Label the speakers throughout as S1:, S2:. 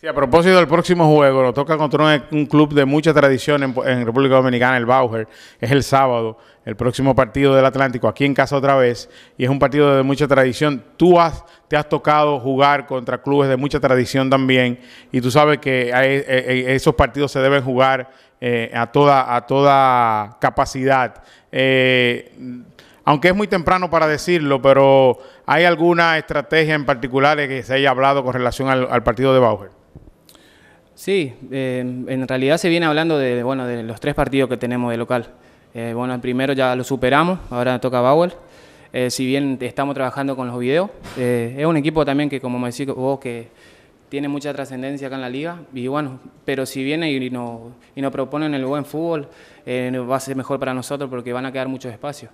S1: Sí, a propósito del próximo juego, nos toca contra un, club de mucha tradición en, República Dominicana, el Bauer. Es el sábado, el próximo partido del Atlántico, aquí en casa otra vez. Y es un partido de mucha tradición. Tú has, te has tocado jugar contra clubes de mucha tradición también. Y tú sabes que e, e, e, esos partidos se deben jugar eh, a, toda, a toda capacidad. Eh, aunque es muy temprano para decirlo, pero ¿hay alguna estrategia en particular que se haya hablado con relación al partido de Bauer?
S2: Sí, eh, en realidad se viene hablando de, bueno, de los tres partidos que tenemos de local. Eh, bueno, el primero ya lo superamos, ahora toca Bauer. Eh, si bien estamos trabajando con los videos, es un equipo también que, como me decís vos, que tiene mucha trascendencia acá en la liga. Y bueno, pero si viene y nos y no proponen el buen fútbol, eh, va a ser mejor para nosotros porque van a quedar muchos espacios.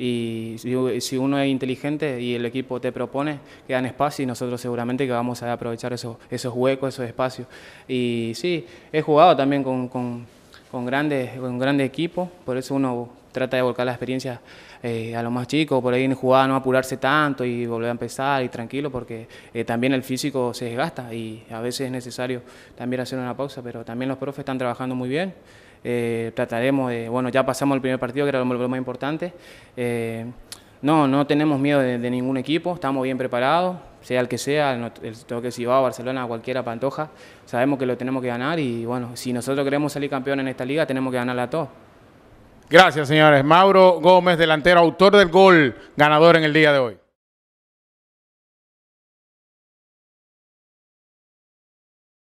S2: Y si, uno es inteligente y el equipo te propone, quedan espacios y nosotros seguramente que vamos a aprovechar esos, esos huecos, esos espacios. Y sí, he jugado también con con grandes, con grandes equipos, por eso uno trata de volcar la experiencia eh, a los más chicos, por ahí en jugada no apurarse tanto y volver a empezar y tranquilo, porque eh, también el físico se desgasta y a veces es necesario también hacer una pausa, pero también los profes están trabajando muy bien. Eh, trataremos de, bueno, ya pasamos el primer partido, que era lo, lo más importante no, no tenemos miedo de, ningún equipo, estamos bien preparados, sea el que sea, el, toque si va a Barcelona, cualquiera, Pantoja, sabemos que lo tenemos que ganar y bueno, si nosotros queremos salir campeón en esta liga, tenemos que ganarla a todos.
S1: Gracias, señores. Mauro Gómez, delantero, autor del gol ganador en el día de hoy.